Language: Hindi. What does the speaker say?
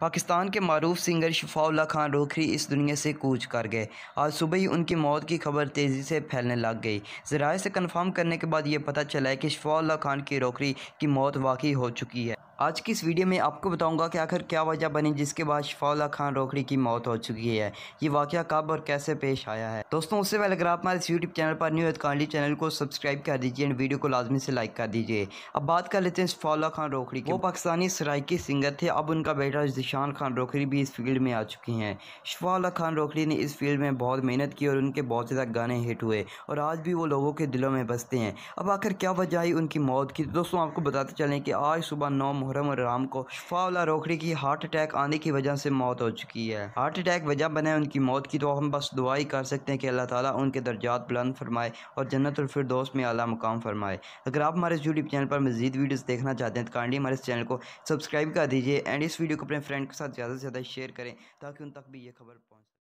पाकिस्तान के मरूफ सिंगर शफाउल्ला खान रोखरी इस दुनिया से कूच कर गए आज सुबह ही उनकी मौत की खबर तेज़ी से फैलने लग गई ज़राए से कन्फर्म करने के बाद ये पता चला है कि शफाउल्ला खान की रोखरी की मौत वाकई हो चुकी है आज की इस वीडियो में आपको बताऊंगा कि आखिर क्या वजह बनी जिसके बाद शफाउल्ला खान रोखड़ी की मौत हो चुकी है ये वाक्य कब और कैसे पेश आया है दोस्तों उससे पहले अगर आप हमारे इस यूट्यूब चैनल पर न्यू कांडी तो चैनल को सब्सक्राइब कर दीजिए एंड वीडियो को लाजमी से लाइक कर दीजिए अब बात कर लेते हैं शफाउल्ला खान रोखड़ी वो पाकिस्तानी सराइकी सिंगर थे अब उनका बेटा जिशान खान रोखड़ी भी इस फील्ड में आ चुकी हैं शफाउल्ला खान रोखड़ी ने इस फील्ड में बहुत मेहनत की और उनके बहुत ज़्यादा गाने हिट हुए और आज भी वो लोगों के दिलों में बसते हैं अब आखिर क्या वजह आई उनकी मौत की दोस्तों आपको बताते चलें कि आज सुबह नौ मुहर्रम और राम को शफा उल्ला रोखड़ी की हार्ट अटैक आने की वजह से मौत हो चुकी है हार्ट अटैक वजह बने उनकी मौत की तो हम बस दुआ ही कर सकते हैं कि अल्लाह ताला उनके दर्जात बुलंद फरमाए और जन्नत दोस्त में अला मुकाम फरमाए अगर आप हमारे यूट्यूब चैनल पर मजीद वीडियोज़ देखना चाहते हैं तो कांडी हमारे इस चैनल को सब्सक्राइब कर दीजिए एंड इस वीडियो को अपने फ्रेंड के साथ ज़्यादा से ज़्यादा शेयर करें ताकि उन तक भी ये खबर पहुँच